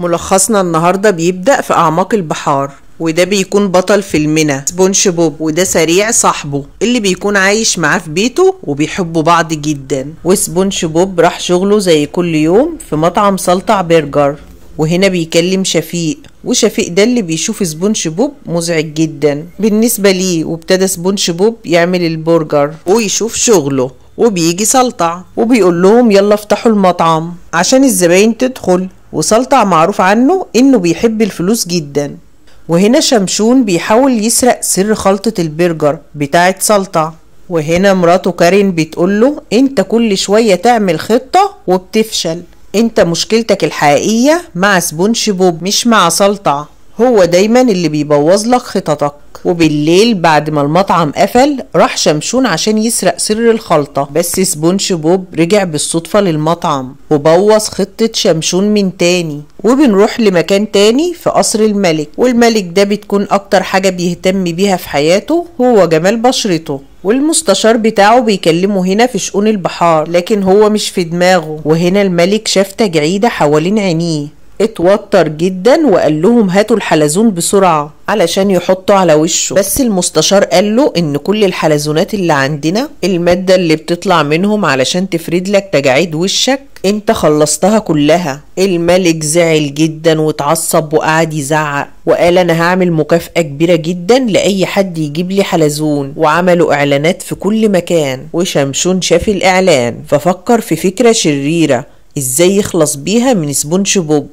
ملخصنا النهاردة بيبدأ في أعماق البحار وده بيكون بطل فيلمنا سبونش بوب وده سريع صاحبه اللي بيكون عايش معاه في بيته وبيحبوا بعض جدا وسبونش بوب راح شغله زي كل يوم في مطعم سلطع برجر وهنا بيكلم شفيق وشفيق ده اللي بيشوف سبونش بوب مزعج جدا بالنسبة ليه وابتدى سبونش بوب يعمل البرجر ويشوف شغله وبيجي سلطع وبيقول لهم يلا افتحوا المطعم عشان الزباين تدخل وسلطع معروف عنه انه بيحب الفلوس جدا وهنا شمشون بيحاول يسرق سر خلطة البرجر بتاعة سلطع وهنا مراته كارين بتقوله انت كل شوية تعمل خطة وبتفشل انت مشكلتك الحقيقية مع سبونش بوب مش مع سلطع هو دايما اللي بيبوظ لك خططك وبالليل بعد ما المطعم قفل راح شمشون عشان يسرق سر الخلطة بس سبونش بوب رجع بالصدفة للمطعم وبوظ خطة شمشون من تاني وبنروح لمكان تاني في قصر الملك والملك ده بتكون أكتر حاجة بيهتم بيها في حياته هو جمال بشرته والمستشار بتاعه بيكلمه هنا في شؤون البحار لكن هو مش في دماغه وهنا الملك شاف تجعيدة حوالين عينيه اتوتر جدا وقال لهم هاتوا الحلزون بسرعة علشان يحطوا على وشه بس المستشار قال له ان كل الحلزونات اللي عندنا المادة اللي بتطلع منهم علشان تفرد لك تجاعيد وشك انت خلصتها كلها الملك زعل جدا واتعصب وقعد يزعق وقال انا هعمل مكافأة كبيرة جدا لأي حد يجيب لي حلزون وعملوا اعلانات في كل مكان وشمشون شاف الاعلان ففكر في فكرة شريرة ازاي يخلص بيها من سبونج بوب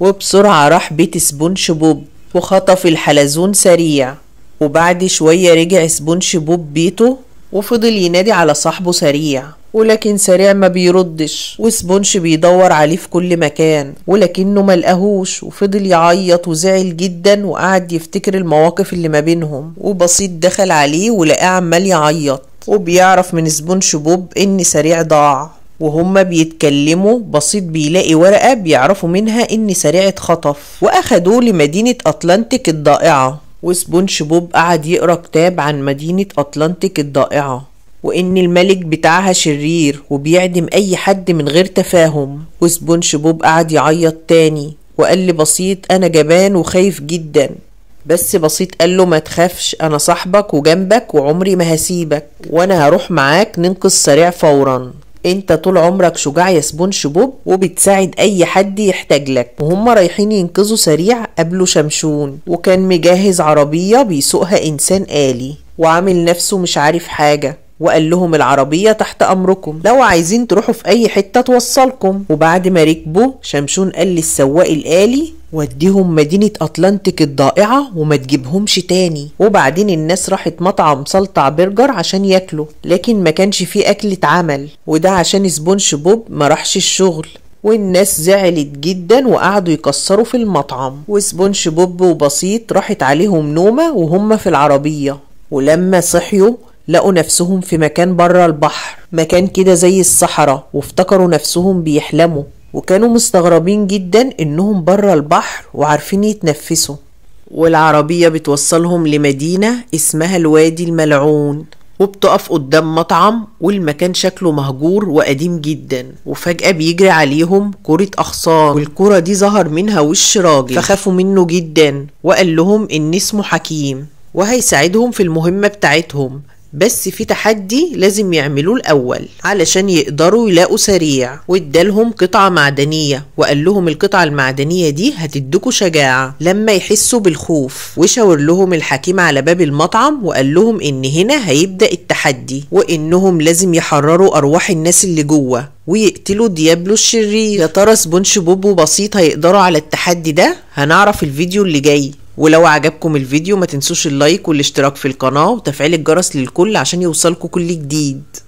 وبسرعة راح بيت سبونش بوب وخطف الحلزون سريع وبعد شوية رجع سبونش بوب بيته وفضل ينادي على صاحبه سريع ولكن سريع ما بيردش وسبونش بيدور عليه في كل مكان ولكنه ملقاهوش وفضل يعيط وزعل جدا وقعد يفتكر المواقف اللي ما بينهم وبسيط دخل عليه ولقاه عمال يعيط وبيعرف من سبونش بوب ان سريع ضاع وهما بيتكلموا بسيط بيلاقي ورقة بيعرفوا منها إن سريعة خطف وأخدوه لمدينة أتلانتيك الضائعة وسبونش بوب قعد يقرا كتاب عن مدينة أتلانتيك الضائعة وإن الملك بتاعها شرير وبيعدم أي حد من غير تفاهم وسبونش بوب قعد يعيط تاني وقال لبسيط أنا جبان وخايف جدا بس بسيط قال له ما تخافش أنا صاحبك وجنبك وعمري ما هسيبك وأنا هروح معاك ننقذ سريع فورا انت طول عمرك شجاع يا سبون بوب وبتساعد اي حد يحتاج لك وهم رايحين ينقذوا سريع قابلوا شمشون وكان مجهز عربية بيسوقها انسان آلي وعامل نفسه مش عارف حاجة وقال لهم العربية تحت أمركم لو عايزين تروحوا في أي حتة توصلكم وبعد ما ركبوا شمشون قال للسواق الآلي وديهم مدينة أطلنتك الضائعة وما تجيبهمش تاني وبعدين الناس راحت مطعم سلطع برجر عشان ياكلوا لكن ما كانش فيه أكل اتعمل وده عشان سبونش بوب ما راحش الشغل والناس زعلت جدا وقعدوا يكسروا في المطعم وسبونش بوب وبسيط راحت عليهم نومة وهم في العربية ولما صحيوا لقوا نفسهم في مكان بره البحر مكان كده زي الصحراء وافتكروا نفسهم بيحلموا وكانوا مستغربين جدا انهم بره البحر وعارفين يتنفسوا والعربية بتوصلهم لمدينة اسمها الوادي الملعون وبتقف قدام مطعم والمكان شكله مهجور وقديم جدا وفجأة بيجري عليهم كرة أغصان والكرة دي ظهر منها وش راجل فخافوا منه جدا وقال لهم إن اسمه حكيم وهيساعدهم في المهمة بتاعتهم بس في تحدي لازم يعملوه الأول علشان يقدروا يلاقوا سريع وادالهم قطعة معدنية وقال لهم القطعة المعدنية دي هتدكوا شجاعة لما يحسوا بالخوف وشاور لهم الحكيم على باب المطعم وقال لهم إن هنا هيبدأ التحدي وإنهم لازم يحرروا أرواح الناس اللي جوه ويقتلوا ديابلو الشرير يا ترى سبونش بوب وبسيط هيقدروا على التحدي ده هنعرف الفيديو اللي جاي ولو عجبكم الفيديو ما تنسوش اللايك والاشتراك في القناة وتفعيل الجرس للكل عشان يوصلكم كل جديد